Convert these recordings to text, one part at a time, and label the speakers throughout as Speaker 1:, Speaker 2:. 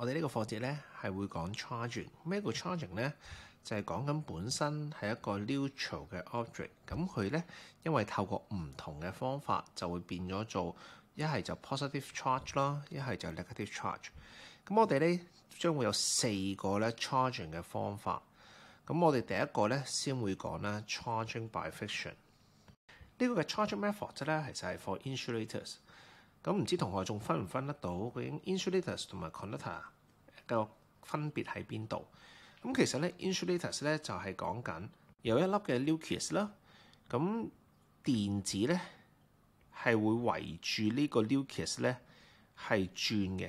Speaker 1: 我哋呢個課節咧係會講 charging。咩叫 charging 咧？就係講緊本身係一個 neutral 嘅 object。咁佢咧因為透過唔同嘅方法就會變咗做一係就 positive charge 啦，一係就 negative charge。咁我哋咧將會有四個咧 charging 嘅方法。咁我哋第一個咧先會講啦 charging by friction。呢個嘅 charging method 咧其實係 for insulators。咁唔知同學仲分唔分得到？究竟 insulators 同埋 conductor 個分別喺邊度？咁其實咧，insulators 咧就係講緊有一粒嘅 nucleus 啦，咁電子咧係會圍住呢個 nucleus 咧係轉嘅，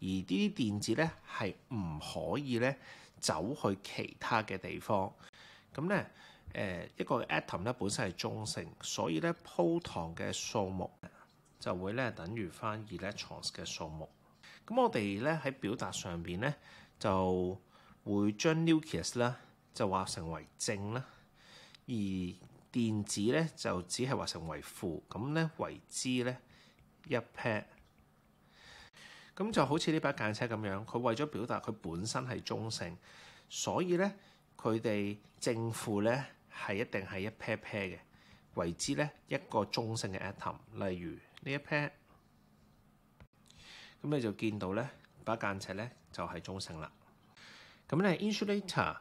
Speaker 1: 而呢啲電子咧係唔可以咧走去其他嘅地方。咁咧誒一個 atom 咧本身係中性，所以咧鋪糖嘅數目。就會咧等於翻 electrons 嘅數目。咁我哋咧喺表達上邊咧就會將 nucleus 咧就話成為正啦，而電子咧就只係話成為負。咁咧為之咧一 pair。咁就好似呢把鑿車咁樣，佢為咗表達佢本身係中性，所以咧佢哋正負咧係一定係一 pair pair 嘅，為之咧一個中性嘅 atom。例如。呢一 pair，咁你就見到咧，把間尺咧就係中性啦。咁咧，insulator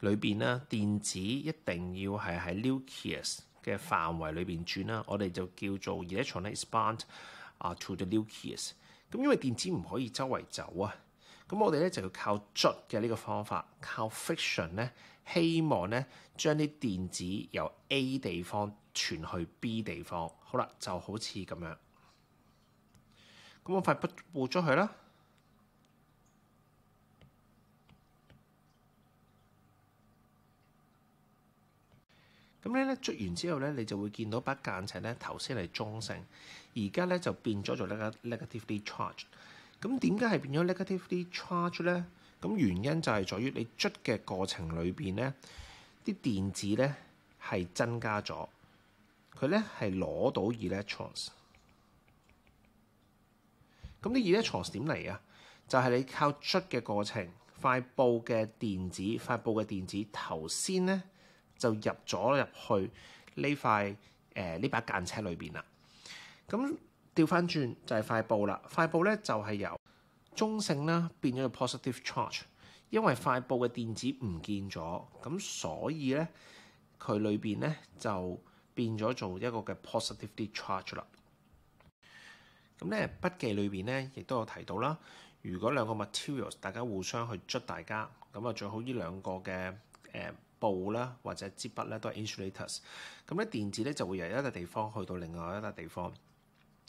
Speaker 1: 裏邊咧，電子一定要係喺 nucleus 嘅範圍裏邊轉啦。我哋就叫做 electron is b a n d 啊 to the nucleus。咁因為電子唔可以周圍走啊。咁我哋咧就要靠捽嘅呢個方法，靠 f i c t i o n 咧，希望咧將啲電子由 A 地方傳去 B 地方。好啦，就好似咁樣。咁我快撥撥咗佢啦。咁咧咧捽完之後咧，你就會見到把間尺咧頭先係中性，而家咧就變咗做 negative，negative charge。d 咁點解係變咗 negative l y charge 咧？咁原因就係在於你捽嘅過程裏邊咧，啲電子咧係增加咗，佢咧係攞到 electrons。咁啲 electrons 點嚟啊？就係你靠捽嘅過程，快布嘅電子，快布嘅電子頭先咧就入咗入去呢塊誒呢把間車裏邊啦。咁調翻轉就係快布啦。快布咧就係由中性啦變咗個 positive charge，因為快布嘅電子唔見咗，咁所以咧佢裏邊咧就變咗做一個嘅 p o s i t i v i t charge 啦。咁咧筆記裏邊咧亦都有提到啦。如果兩個 materials 大家互相去捽，大家咁啊最好呢兩個嘅誒布啦或者支筆咧都係 insulators，咁咧電子咧就會由一笪地方去到另外一笪地方。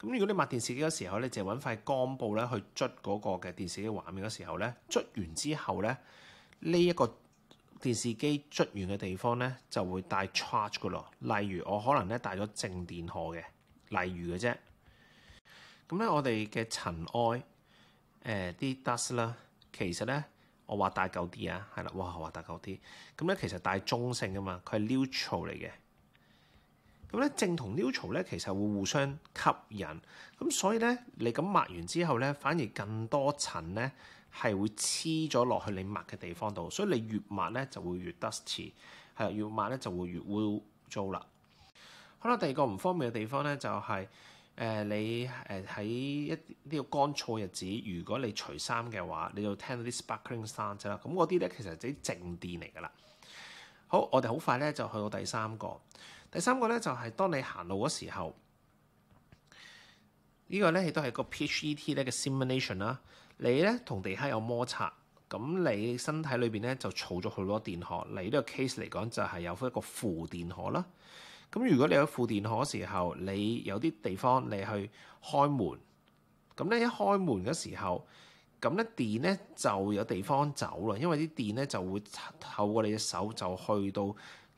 Speaker 1: 咁如果你抹電視機嘅時候咧，就揾塊乾布咧去捽嗰個嘅電視機畫面嘅時候咧，捽完之後咧，呢一個電視機捽完嘅地方咧就會帶 charge 噶咯。例如我可能咧帶咗正電荷嘅，例如嘅啫。咁咧我哋嘅塵埃，誒啲 dust 啦，其實咧我話大嚿啲啊，係啦，哇話大嚿啲。咁咧其實帶中性啊嘛，佢係 neutral 嚟嘅。咁咧，正同 n e a l 咧，其實會互相吸引。咁所以咧，你咁抹完之後咧，反而更多塵咧係會黐咗落去你抹嘅地方度。所以你越抹咧就會越 dusty，係啊，越抹咧就會越污糟啦。好啦，第二個唔方便嘅地方咧就係誒你誒喺一呢個乾燥日子，如果你除衫嘅話，你就聽到啲 sparkling sound 啦。咁嗰啲咧其實係啲靜電嚟㗎啦。好，我哋好快咧就去到第三個。第三個咧就係當你行路嗰時候，呢個咧都係個 PET 咧嘅 simulation 啦。你咧同地下有摩擦，咁你身體裏邊咧就儲咗好多電荷。你呢個 case 嚟講就係有一個負電荷啦。咁如果你有負電荷嘅時候，你有啲地方你去開門，咁咧一開門嘅時候，咁咧電咧就有地方走啦，因為啲電咧就會透過你隻手就去到。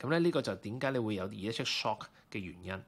Speaker 1: 咁咧呢個就點解你會有 i 出 shock 嘅原因？